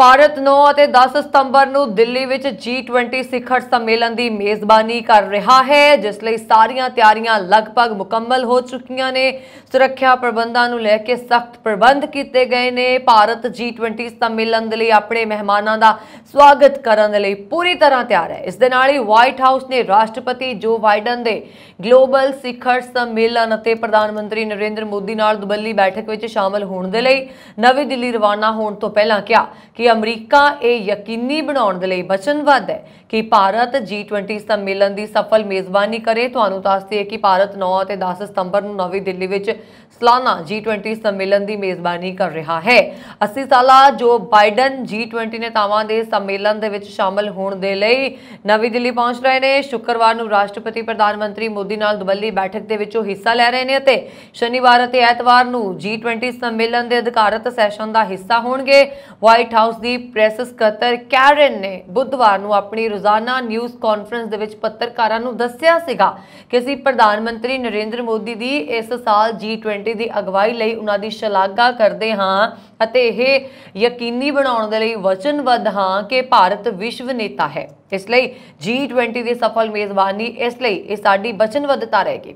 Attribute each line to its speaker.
Speaker 1: ਭਾਰਤ 9 ਅਤੇ 10 ਸਤੰਬਰ ਨੂੰ ਦਿੱਲੀ ਵਿੱਚ G20 ਸਿਖਰ ਸੰਮੇਲਨ ਦੀ ਮੇਜ਼ਬਾਨੀ ਕਰ ਰਿਹਾ ਹੈ ਜਿਸ ਲਈ ਸਾਰੀਆਂ ਤਿਆਰੀਆਂ ਲਗਭਗ ਮੁਕੰਮਲ ਹੋ ਚੁੱਕੀਆਂ ਨੇ ਸੁਰੱਖਿਆ ਪ੍ਰਬੰਧਾਂ ਨੂੰ ਲੈ ਕੇ ਸਖਤ ਪ੍ਰਬੰਧ ਕੀਤੇ ਗਏ ਨੇ ਭਾਰਤ G20 ਸੰਮੇਲਨ ਦੇ ਲਈ ਆਪਣੇ ਮਹਿਮਾਨਾਂ ਦਾ ਸਵਾਗਤ ਕਰਨ ਦੇ ਲਈ ਪੂਰੀ ਤਰ੍ਹਾਂ ਤਿਆਰ ਹੈ ਇਸ ਦੇ ਨਾਲ ਹੀ ਵਾਈਟ ਹਾਊਸ ਨੇ ਰਾਸ਼ਟਰਪਤੀ ਜੋ ਬਾਈਡਨ ਦੇ ਗਲੋਬਲ ਸਿਖਰ ਸੰਮੇਲਨ ਅਤੇ ਪ੍ਰਧਾਨ ਮੰਤਰੀ ਨਰਿੰਦਰ ਮੋਦੀ ਨਾਲ ਦੁਬੱਲੀ ਬੈਠਕ ਵਿੱਚ ਸ਼ਾਮਲ ਹੋਣ ਦੇ ਲਈ ਨਵੀਂ ਦਿੱਲੀ ਰਵਾਨਾ ਹੋਣ ਤੋਂ ਪਹਿਲਾਂ ਕਿਹਾ ਕਿ ਅਮਰੀਕਾ ਇਹ ਯਕੀਨੀ ਬਣਾਉਣ ਦੇ ਲਈ ਵਚਨਬੱਧ ਹੈ ਕਿ ਭਾਰਤ G20 ਸੰਮੇਲਨ ਦੀ ਸਫਲ ਮੇਜ਼ਬਾਨੀ ਕਰੇ ਤੁਹਾਨੂੰ ਦੱਸ ਦਈਏ ਕਿ ਭਾਰਤ 9 ਅਤੇ 10 ਸਤੰਬਰ ਨੂੰ ਨਵੀਂ ਦਿੱਲੀ ਵਿੱਚ ਸਲਾਨਾ G20 ਸੰਮੇਲਨ ਦੀ ਮੇਜ਼ਬਾਨੀ ਕਰ ਰਿਹਾ ਹੈ 80 ਸਾਲਾ ਜੋ ਬਾਈਡਨ G20 ਨੇਤਾਵਾਂ ਦੇ ਸੰਮੇਲਨ ਦੇ ਵਿੱਚ ਸ਼ਾਮਲ ਹੋਣ ਦੇ ਲਈ ਨਵੀਂ ਦਿੱਲੀ ਪਹੁੰਚ ਰਹੇ ਨੇ ਸ਼ੁੱਕਰਵਾਰ ਨੂੰ ਰਾਸ਼ਟਰਪਤੀ ਪ੍ਰਧਾਨ ਮੰਤਰੀ ਮੋਦੀ ਨਾਲ ਦੁਬੱਲੀ ਬੈਠਕ ਦੇ ਵਿੱਚ ਉਹ ਹਿੱਸਾ ਲੈ ਰਹੇ ਨੇ ਅਤੇ ਸ਼ਨੀਵਾਰ ਅਤੇ ਐਤਵਾਰ ਨੂੰ G20 ਸੰਮੇਲਨ ਦੇ ਅਧਿਕਾਰਤ ਸੈਸ਼ਨ ਦਾ ਹਿੱਸਾ ਹੋਣਗੇ ਵਾਈਟ ਹਾਊਸ ਦੀ ਪ੍ਰੈਸ ਸਕੱਤਰ ਕੈਰਨ ਨੇ ਬੁੱਧਵਾਰ ਨੂੰ ਆਪਣੀ ਰੋਜ਼ਾਨਾ ਨਿਊਜ਼ ਕਾਨਫਰੰਸ ਦੇ ਵਿੱਚ ਪੱਤਰਕਾਰਾਂ ਨੂੰ ਦੱਸਿਆ ਸੀਗਾ ਕਿ ਅਸੀਂ ਪ੍ਰਧਾਨ ਮੰਤਰੀ ਨਰਿੰਦਰ ਮੋਦੀ ਦੀ ਇਸ ਸਾਲ G20 ਦੀ ਅਗਵਾਈ ਲਈ ਉਹਨਾਂ ਦੀ ਸ਼ਲਾਘਾ ਕਰਦੇ ਹਾਂ ਅਤੇ ਇਹ ਯਕੀਨੀ ਬਣਾਉਣ ਦੇ ਲਈ ਵਚਨਬੱਧ ਹਾਂ ਕਿ ਭਾਰਤ ਵਿਸ਼ਵ ਨੇਤਾ ਹੈ ਇਸ ਲਈ G20 ਦੀ ਸਫਲ ਮੇਜ਼ਬਾਨੀ ਇਸ ਲਈ ਇਹ ਸਾਡੀ ਵਚਨਬੱਧਤਾ ਰਹੇਗੀ